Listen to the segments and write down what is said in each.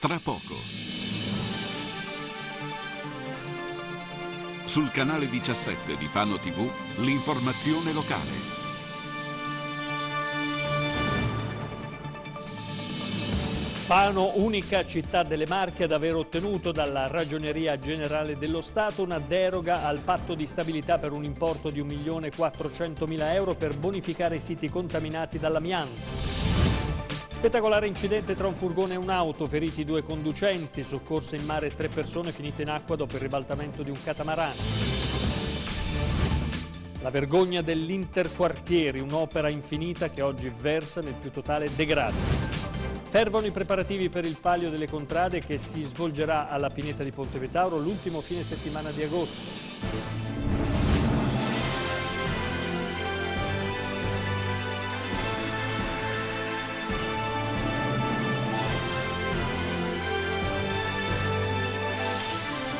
tra poco. Sul canale 17 di Fano TV, l'informazione locale. Fano, unica città delle Marche ad aver ottenuto dalla Ragioneria Generale dello Stato una deroga al patto di stabilità per un importo di 1.400.000 euro per bonificare i siti contaminati dall'amianto. Spettacolare incidente tra un furgone e un'auto, feriti due conducenti, soccorse in mare tre persone finite in acqua dopo il ribaltamento di un catamarano. La vergogna dell'Interquartieri, un'opera infinita che oggi versa nel più totale degrado. Fervono i preparativi per il palio delle contrade che si svolgerà alla Pineta di Ponte Vetauro l'ultimo fine settimana di agosto.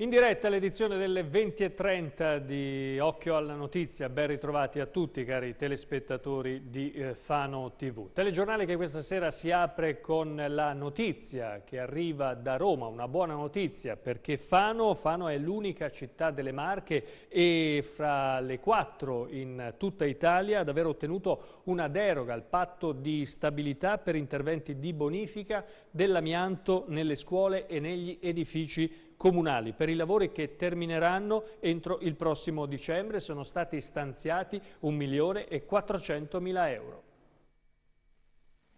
In diretta l'edizione delle 20.30 di Occhio alla Notizia, ben ritrovati a tutti cari telespettatori di eh, Fano TV. Telegiornale che questa sera si apre con la notizia che arriva da Roma, una buona notizia perché Fano, Fano è l'unica città delle Marche e fra le quattro in tutta Italia ad aver ottenuto una deroga al patto di stabilità per interventi di bonifica dell'amianto nelle scuole e negli edifici comunali per i lavori che termineranno entro il prossimo dicembre. Sono stati stanziati 1 milione e 400 mila euro.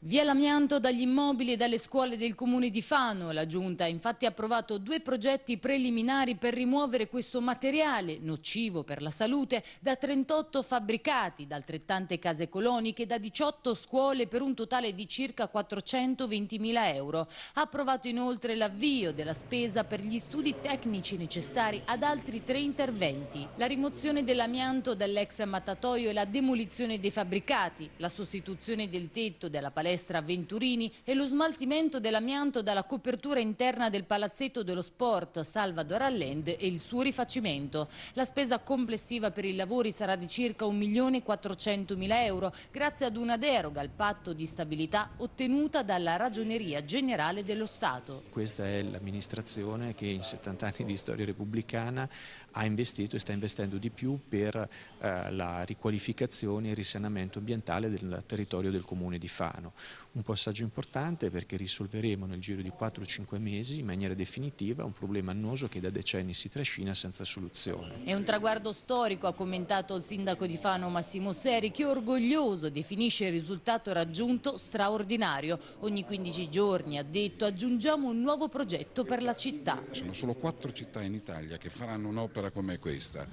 Via l'amianto dagli immobili e dalle scuole del comune di Fano. La Giunta ha infatti approvato due progetti preliminari per rimuovere questo materiale nocivo per la salute da 38 fabbricati, da altrettante case coloniche, da 18 scuole per un totale di circa 420.000 euro. Ha approvato inoltre l'avvio della spesa per gli studi tecnici necessari ad altri tre interventi. La rimozione dell'amianto dall'ex ammattatoio e la demolizione dei fabbricati, la sostituzione del tetto della palestra palestra Venturini e lo smaltimento dell'amianto dalla copertura interna del palazzetto dello sport Salvador Allende e il suo rifacimento. La spesa complessiva per i lavori sarà di circa 1.400.000 euro grazie ad una deroga al patto di stabilità ottenuta dalla Ragioneria Generale dello Stato. Questa è l'amministrazione che in 70 anni di storia repubblicana ha investito e sta investendo di più per eh, la riqualificazione e il risanamento ambientale del territorio del comune di Fano. Un passaggio importante perché risolveremo nel giro di 4-5 mesi in maniera definitiva un problema annoso che da decenni si trascina senza soluzione. È un traguardo storico, ha commentato il sindaco di Fano Massimo Seri, che orgoglioso definisce il risultato raggiunto straordinario. Ogni 15 giorni, ha detto, aggiungiamo un nuovo progetto per la città. Sono solo quattro città in Italia che faranno un'opera come questa,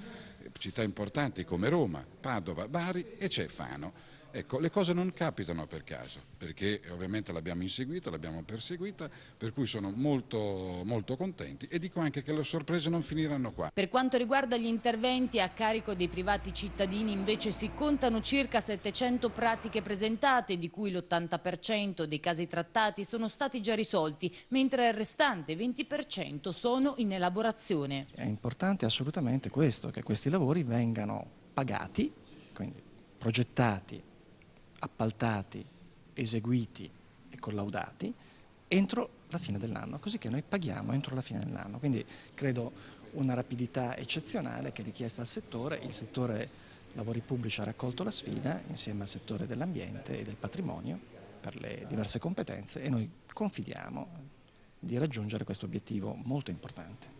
città importanti come Roma, Padova, Bari e c'è Fano. Ecco, le cose non capitano per caso, perché ovviamente l'abbiamo inseguita, l'abbiamo perseguita, per cui sono molto, molto contenti e dico anche che le sorprese non finiranno qua. Per quanto riguarda gli interventi a carico dei privati cittadini invece si contano circa 700 pratiche presentate, di cui l'80% dei casi trattati sono stati già risolti, mentre il restante 20% sono in elaborazione. È importante assolutamente questo, che questi lavori vengano pagati, quindi progettati appaltati, eseguiti e collaudati entro la fine dell'anno, così che noi paghiamo entro la fine dell'anno. Quindi credo una rapidità eccezionale che è richiesta al settore, il settore lavori pubblici ha raccolto la sfida insieme al settore dell'ambiente e del patrimonio per le diverse competenze e noi confidiamo di raggiungere questo obiettivo molto importante.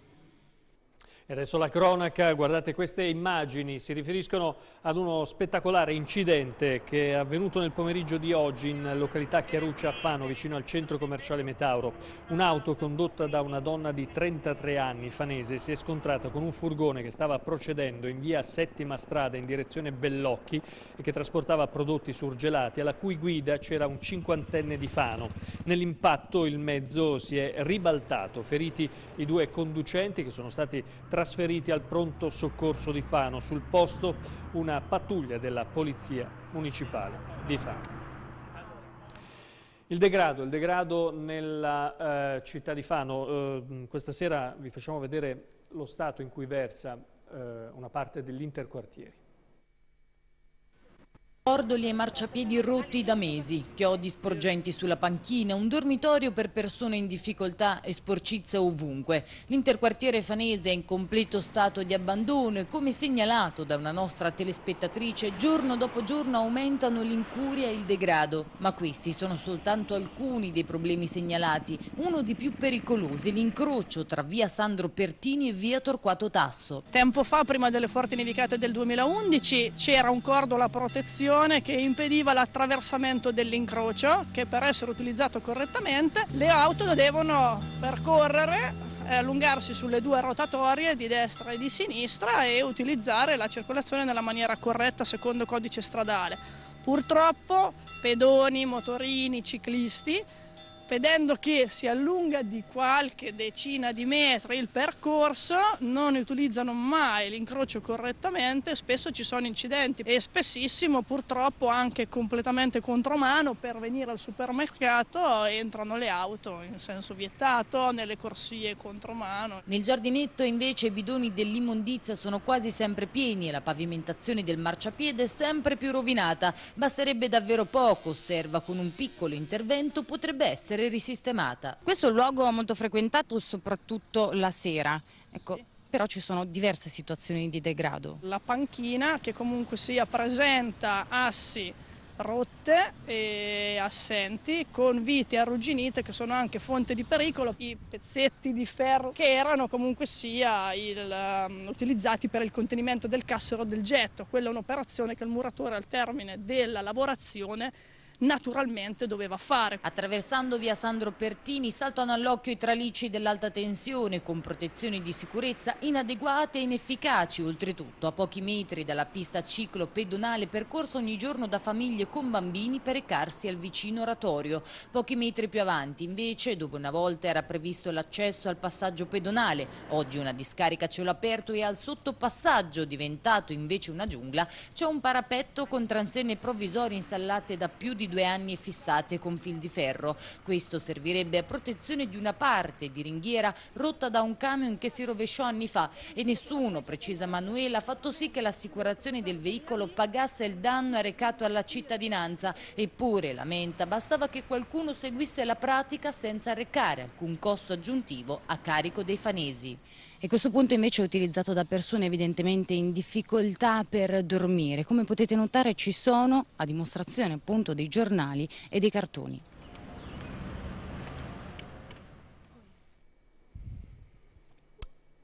E adesso la cronaca, guardate queste immagini, si riferiscono ad uno spettacolare incidente che è avvenuto nel pomeriggio di oggi in località Chiaruccia a Fano, vicino al centro commerciale Metauro. Un'auto condotta da una donna di 33 anni, fanese, si è scontrata con un furgone che stava procedendo in via Settima Strada in direzione Bellocchi e che trasportava prodotti surgelati, alla cui guida c'era un cinquantenne di Fano. Nell'impatto il mezzo si è ribaltato, feriti i due conducenti che sono stati trasportati trasferiti al pronto soccorso di Fano. Sul posto una pattuglia della Polizia Municipale di Fano. Il degrado, il degrado nella eh, città di Fano. Eh, questa sera vi facciamo vedere lo stato in cui versa eh, una parte degli interquartieri. Ordoli e marciapiedi rotti da mesi, chiodi sporgenti sulla panchina, un dormitorio per persone in difficoltà e sporcizia ovunque. L'interquartiere fanese è in completo stato di abbandono e come segnalato da una nostra telespettatrice, giorno dopo giorno aumentano l'incuria e il degrado. Ma questi sono soltanto alcuni dei problemi segnalati. Uno dei più pericolosi, l'incrocio tra via Sandro Pertini e via Torquato Tasso. Tempo fa, prima delle forti nevicate del 2011, c'era un cordo alla protezione piastrone che impediva l'attraversamento dell'incrocio che per essere utilizzato correttamente le auto devono percorrere eh, allungarsi sulle due rotatorie di destra e di sinistra e utilizzare la circolazione nella maniera corretta secondo codice stradale. Purtroppo pedoni, motorini, ciclisti vedendo che si allunga di qualche decina di metri il percorso, non utilizzano mai l'incrocio correttamente, spesso ci sono incidenti e spessissimo purtroppo anche completamente contromano per venire al supermercato entrano le auto in senso vietato nelle corsie contromano. Nel giardinetto invece i bidoni dell'immondizia sono quasi sempre pieni e la pavimentazione del marciapiede è sempre più rovinata. Basterebbe davvero poco, osserva, con un piccolo intervento potrebbe essere essere risistemata. Questo è un luogo molto frequentato soprattutto la sera, ecco, sì. però ci sono diverse situazioni di degrado. La panchina che comunque sia presenta assi rotte e assenti con viti arrugginite che sono anche fonte di pericolo, i pezzetti di ferro che erano comunque sia il, um, utilizzati per il contenimento del cassero del getto, quella è un'operazione che il muratore al termine della lavorazione naturalmente doveva fare. Attraversando via Sandro Pertini saltano all'occhio i tralicci dell'alta tensione con protezioni di sicurezza inadeguate e inefficaci, oltretutto a pochi metri dalla pista ciclo pedonale percorsa ogni giorno da famiglie con bambini per recarsi al vicino oratorio. Pochi metri più avanti invece, dove una volta era previsto l'accesso al passaggio pedonale, oggi una discarica a cielo aperto e al sottopassaggio diventato invece una giungla, c'è un parapetto con transenne provvisorie installate da più di due anni fissate con fil di ferro. Questo servirebbe a protezione di una parte di ringhiera rotta da un camion che si rovesciò anni fa e nessuno, precisa Manuela, ha fatto sì che l'assicurazione del veicolo pagasse il danno arrecato alla cittadinanza. Eppure, lamenta, bastava che qualcuno seguisse la pratica senza arrecare alcun costo aggiuntivo a carico dei fanesi. E questo punto invece è utilizzato da persone evidentemente in difficoltà per dormire. Come potete notare ci sono, a dimostrazione appunto dei giorni, giornali e dei cartoni.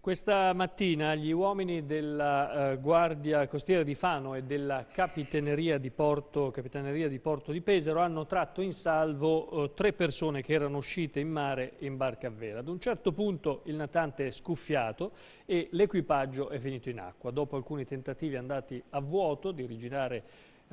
Questa mattina gli uomini della eh, Guardia Costiera di Fano e della Capitaneria di, Porto, Capitaneria di, Porto di Pesaro hanno tratto in salvo eh, tre persone che erano uscite in mare in barca a vela. Ad un certo punto il natante è scuffiato e l'equipaggio è finito in acqua. Dopo alcuni tentativi andati a vuoto di rigirare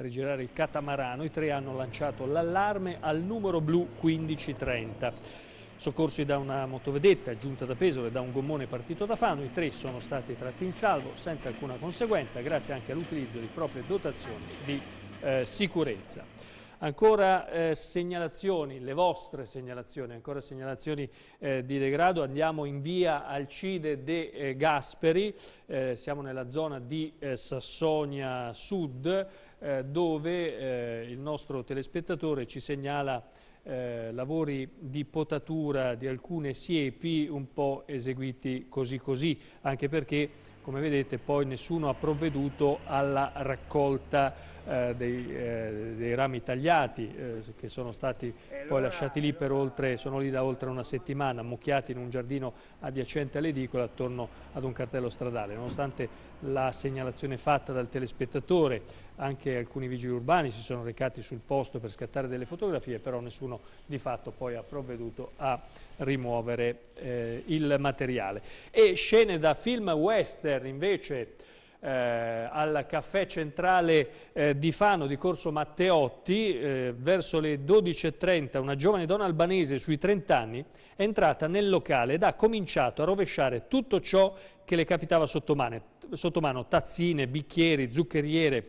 rigirare il catamarano, i tre hanno lanciato l'allarme al numero blu 1530. Soccorsi da una motovedetta giunta da Pesole e da un gommone partito da Fano, i tre sono stati tratti in salvo senza alcuna conseguenza grazie anche all'utilizzo di proprie dotazioni di eh, sicurezza. Ancora eh, segnalazioni, le vostre segnalazioni, ancora segnalazioni eh, di degrado, andiamo in via Alcide de eh, Gasperi, eh, siamo nella zona di eh, Sassonia Sud, eh, dove eh, il nostro telespettatore ci segnala eh, lavori di potatura di alcune siepi un po' eseguiti così così, anche perché come vedete poi nessuno ha provveduto alla raccolta eh, dei, eh, dei, rami tagliati eh, che sono stati poi lasciati lì, oltre, sono lì da oltre una settimana, ammucchiati in un giardino adiacente all'edicola attorno ad un cartello stradale. Nonostante la segnalazione fatta dal telespettatore, anche alcuni vigili urbani si sono recati sul posto per scattare delle fotografie, però nessuno di fatto poi ha provveduto a rimuovere eh, il materiale. E scene da film western invece eh, al caffè centrale eh, di Fano di Corso Matteotti, eh, verso le 12.30 una giovane donna albanese sui 30 anni è entrata nel locale ed ha cominciato a rovesciare tutto ciò che le capitava sotto mano, sotto mano tazzine, bicchieri, zuccheriere,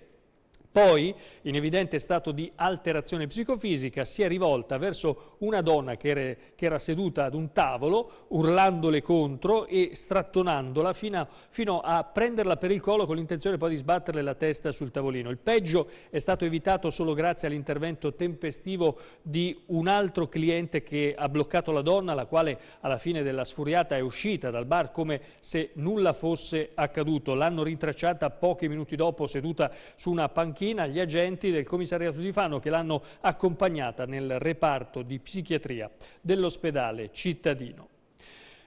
poi, in evidente stato di alterazione psicofisica, si è rivolta verso una donna che era, che era seduta ad un tavolo, urlandole contro e strattonandola fino a, fino a prenderla per il collo con l'intenzione poi di sbatterle la testa sul tavolino. Il peggio è stato evitato solo grazie all'intervento tempestivo di un altro cliente che ha bloccato la donna, la quale alla fine della sfuriata è uscita dal bar come se nulla fosse accaduto. L'hanno rintracciata pochi minuti dopo seduta su una panchina macchina gli agenti del commissariato di Fano che l'hanno accompagnata nel reparto di psichiatria dell'ospedale cittadino.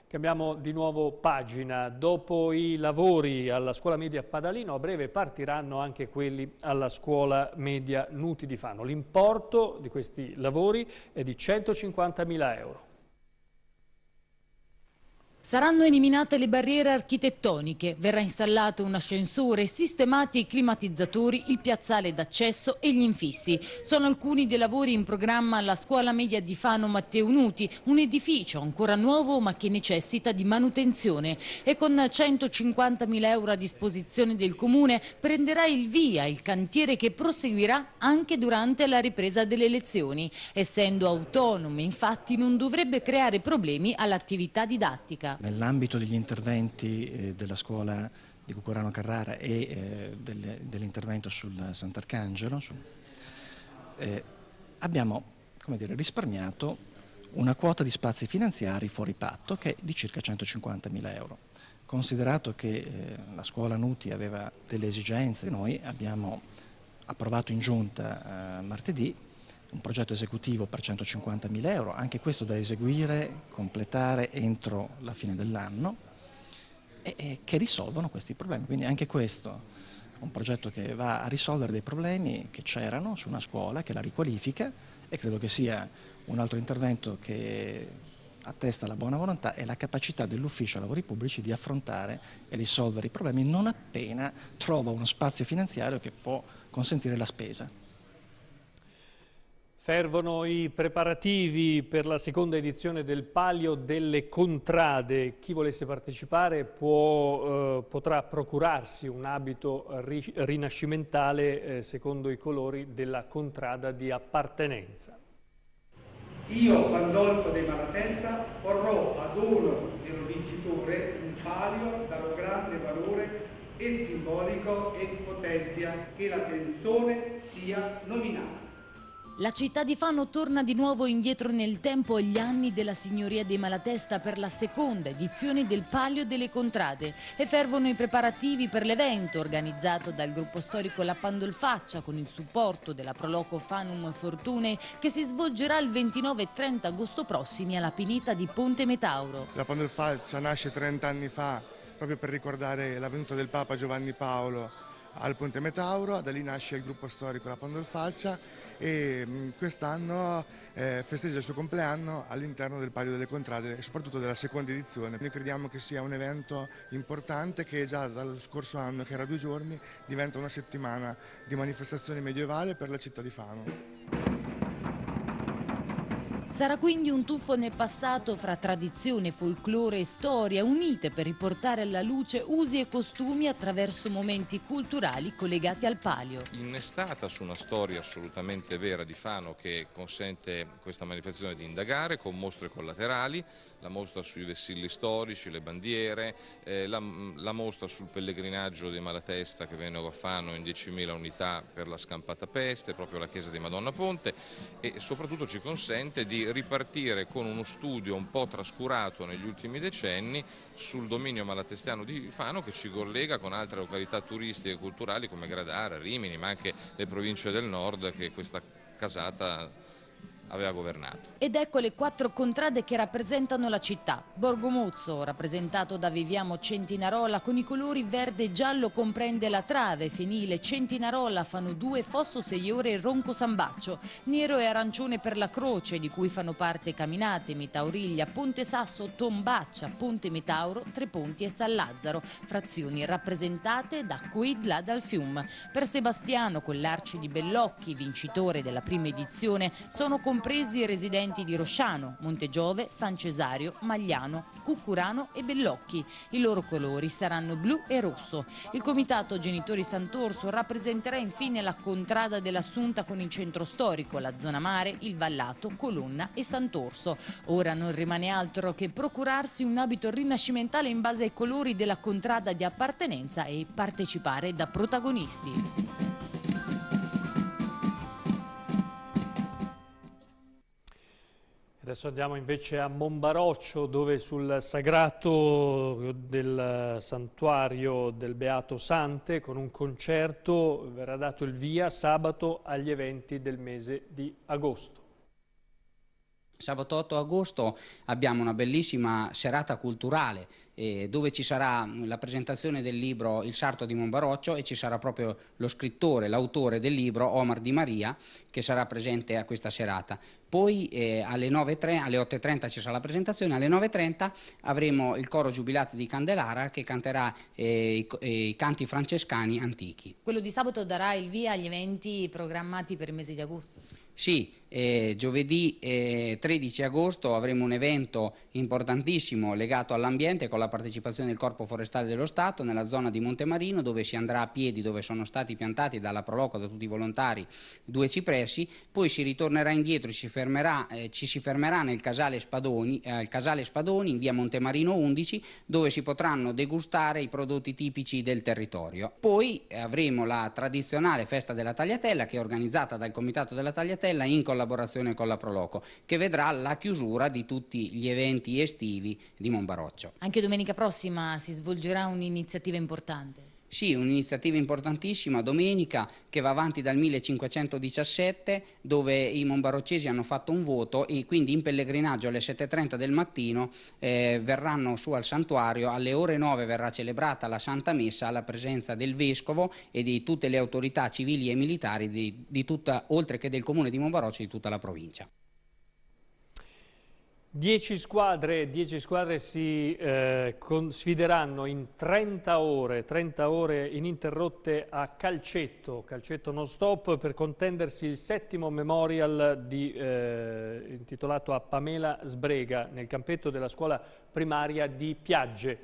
Cambiamo di nuovo pagina. Dopo i lavori alla scuola media Padalino, a breve partiranno anche quelli alla scuola media Nuti di Fano. L'importo di questi lavori è di 150.000 euro. Saranno eliminate le barriere architettoniche, verrà installato un ascensore, sistemati i climatizzatori, il piazzale d'accesso e gli infissi. Sono alcuni dei lavori in programma alla scuola media di Fano Matteo Nuti, un edificio ancora nuovo ma che necessita di manutenzione. E con 150.000 euro a disposizione del Comune prenderà il via il cantiere che proseguirà anche durante la ripresa delle lezioni. Essendo autonome infatti non dovrebbe creare problemi all'attività didattica. Nell'ambito degli interventi eh, della scuola di Cucurano Carrara e eh, dell'intervento sul Sant'Arcangelo eh, abbiamo dire, risparmiato una quota di spazi finanziari fuori patto che è di circa 150 mila euro. Considerato che eh, la scuola Nuti aveva delle esigenze, noi abbiamo approvato in giunta eh, martedì un progetto esecutivo per 150.000 euro, anche questo da eseguire, completare entro la fine dell'anno e, e, che risolvono questi problemi. Quindi anche questo è un progetto che va a risolvere dei problemi che c'erano su una scuola, che la riqualifica e credo che sia un altro intervento che attesta la buona volontà e la capacità dell'Ufficio Lavori Pubblici di affrontare e risolvere i problemi non appena trova uno spazio finanziario che può consentire la spesa. Fervono i preparativi per la seconda edizione del Palio delle Contrade. Chi volesse partecipare può, eh, potrà procurarsi un abito ri rinascimentale eh, secondo i colori della contrada di appartenenza. Io, Pandolfo De Malatesta, porrò ad uno dello vincitore un palio dallo grande valore e simbolico e potenzia che la tensione sia nominata. La città di Fano torna di nuovo indietro nel tempo agli anni della Signoria dei Malatesta per la seconda edizione del Palio delle Contrade e fervono i preparativi per l'evento organizzato dal gruppo storico La Pandolfaccia con il supporto della Proloco Fanum Fortune che si svolgerà il 29 e 30 agosto prossimi alla Pinita di Ponte Metauro. La Pandolfaccia nasce 30 anni fa proprio per ricordare la venuta del Papa Giovanni Paolo al Ponte Metauro, da lì nasce il gruppo storico La Pandolfaccia e mm, quest'anno eh, festeggia il suo compleanno all'interno del Palio delle Contrade e soprattutto della seconda edizione. Noi crediamo che sia un evento importante che già dallo scorso anno, che era due giorni, diventa una settimana di manifestazione medievale per la città di Fano. Sarà quindi un tuffo nel passato fra tradizione, folklore e storia unite per riportare alla luce usi e costumi attraverso momenti culturali collegati al palio. Innestata su una storia assolutamente vera di Fano che consente questa manifestazione di indagare con mostre collaterali, la mostra sui vessilli storici, le bandiere, eh, la, la, mostra sul pellegrinaggio dei Malatesta che venne a Fano in 10.000 unità per la scampata peste, proprio la chiesa di Madonna Ponte e soprattutto ci consente di ripartire con uno studio un po' trascurato negli ultimi decenni sul dominio malatestiano di Fano che ci collega con altre località turistiche e culturali come Gradara, Rimini, ma anche le province del nord che questa casata aveva governato. Ed ecco le quattro contrade che rappresentano la città. Borgomuzzo, rappresentato da Viviamo Centinarola, con i colori verde e giallo comprende la Trave, Fenile, Centinarola, Fanno 2, Fosso Seiore e Ronco Sambaccio. Nero e arancione per la Croce, di cui fanno parte Caminate, Metauriglia, Ponte Sasso, Tombaccia, Ponte Metauro, Tre Ponti e San Lazzaro, frazioni rappresentate da Quidla dal Fium. Per Sebastiano, con l'arci di Bellocchi, vincitore della prima edizione, sono comuni compresi i residenti di Rosciano, Montegiove, San Cesario, Magliano, Cuccurano e Bellocchi. I loro colori saranno blu e rosso. Il comitato Genitori Sant'Orso rappresenterà infine la contrada dell'Assunta con il centro storico, la zona mare, il Vallato, Colonna e Sant'Orso. Ora non rimane altro che procurarsi un abito rinascimentale in base ai colori della contrada di appartenenza e partecipare da protagonisti. Adesso andiamo invece a Monbaroccio dove sul sagrato del santuario del Beato Sante con un concerto verrà dato il via sabato agli eventi del mese di agosto. Sabato 8 agosto abbiamo una bellissima serata culturale eh, dove ci sarà mm, la presentazione del libro Il sarto di Monbaroccio e ci sarà proprio lo scrittore, l'autore del libro Omar Di Maria che sarà presente a questa serata. Poi eh, alle, 9.30, alle 8.30 ci sarà la presentazione, alle 9.30 avremo il coro Giubilati di Candelara che canterà eh, i, eh, i canti francescani antichi. Quello di sabato darà il via agli eventi programmati per il mese di agosto? Sì, eh, giovedì eh, 13 agosto avremo un evento importantissimo legato all'ambiente con la partecipazione del Corpo Forestale dello Stato nella zona di Montemarino dove si andrà a piedi, dove sono stati piantati dalla Proloco, da tutti i volontari, due cipressi, poi si ritornerà indietro, e eh, ci si fermerà nel casale Spadoni, eh, casale Spadoni in via Montemarino 11 dove si potranno degustare i prodotti tipici del territorio. Poi eh, avremo la tradizionale festa della tagliatella che è organizzata dal Comitato della Tagliatella Stella in collaborazione con la Proloco, che vedrà la chiusura di tutti gli eventi estivi di Monbaroccio. Anche domenica prossima si svolgerà un'iniziativa importante. Sì, un'iniziativa importantissima, domenica, che va avanti dal 1517, dove i Monbaroccesi hanno fatto un voto e quindi in pellegrinaggio alle 7.30 del mattino eh, verranno su al santuario, alle ore 9 verrà celebrata la Santa Messa alla presenza del Vescovo e di tutte le autorità civili e militari, di, di tutta, oltre che del Comune di Monbaroccio di tutta la provincia. 10 squadre, dieci squadre si eh, sfideranno in 30 ore, 30 ore ininterrotte a calcetto, calcetto non stop, per contendersi il settimo memorial di, eh, intitolato a Pamela Sbrega nel campetto della scuola primaria di Piagge,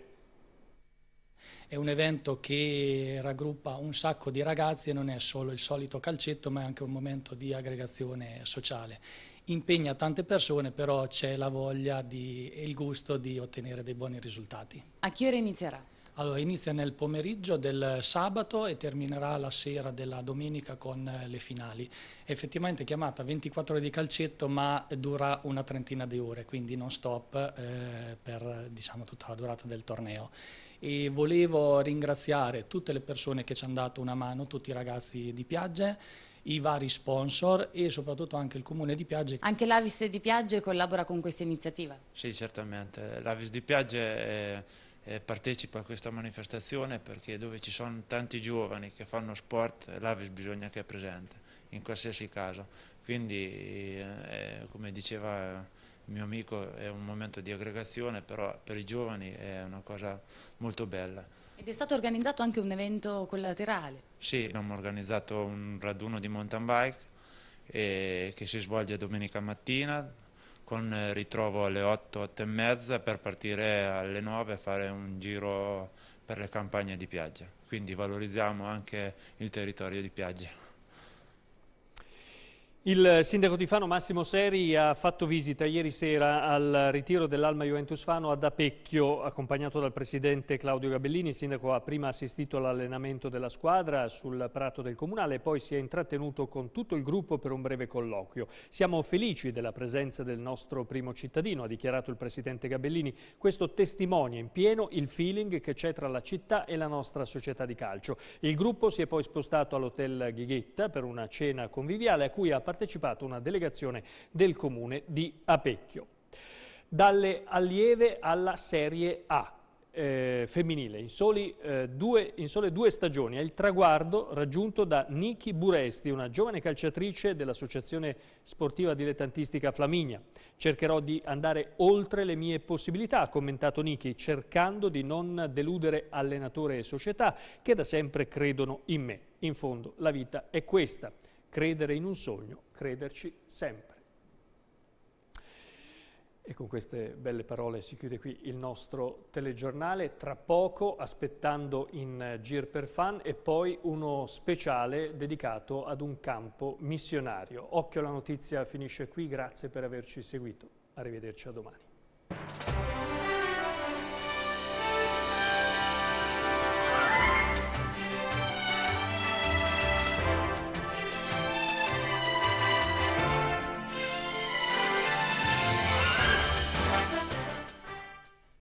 è un evento che raggruppa un sacco di ragazzi e non è solo il solito calcetto ma è anche un momento di aggregazione sociale impegna tante persone, però c'è la voglia di, e il gusto di ottenere dei buoni risultati. A che ora inizierà? Allora, inizia nel pomeriggio del sabato e terminerà la sera della domenica con eh, le finali. Effettivamente chiamata 24 ore di calcetto, ma dura una trentina di ore, quindi non stop eh, per diciamo, tutta la durata del torneo. E volevo ringraziare tutte le persone che ci hanno dato una mano, tutti i ragazzi di Piagge i vari sponsor e soprattutto anche il comune di Piagge. Anche l'Avis di Piagge collabora con questa iniziativa? Sì, certamente. L'Avis di Piagge è, è partecipa a questa manifestazione perché dove ci sono tanti giovani che fanno sport, l'Avis bisogna che è presente, in qualsiasi caso. Quindi, eh, come diceva il mio amico, è un momento di aggregazione, però per i giovani è una cosa molto bella. Ed è stato organizzato anche un evento collaterale. Sì, abbiamo organizzato un raduno di mountain bike eh, che si svolge domenica mattina con eh, ritrovo alle 8, 8 e mezza per partire alle 9 e fare un giro per le campagne di piaggia. Quindi valorizziamo anche il territorio di piaggia. Il sindaco di Fano Massimo Seri ha fatto visita ieri sera al ritiro dell'Alma Juventus Fano ad Apecchio, accompagnato dal presidente Claudio Gabellini. Il sindaco ha prima assistito all'allenamento della squadra sul prato del comunale e poi si è intrattenuto con tutto il gruppo per un breve colloquio. Siamo felici della presenza del nostro primo cittadino, ha dichiarato il presidente Gabellini. Questo testimonia in pieno il feeling che c'è tra la città e la nostra società di calcio. Il gruppo si è poi spostato all'hotel Ghighetta per una cena conviviale a cui ha partecipato partecipato una delegazione del comune di Apecchio. Dalle allieve alla Serie A. Eh, femminile in, soli, eh, due, in, sole due stagioni è il traguardo raggiunto da Niki Buresti, una giovane calciatrice dell'associazione sportiva dilettantistica Flaminia. Cercherò di andare oltre le mie possibilità, ha commentato Niki, cercando di non deludere allenatore e società che da sempre credono in me. In fondo la vita è questa credere in un sogno, crederci sempre. E con queste belle parole si chiude qui il nostro telegiornale, tra poco aspettando in eh, Gir per Fan e poi uno speciale dedicato ad un campo missionario. Occhio alla notizia finisce qui, grazie per averci seguito, arrivederci a domani.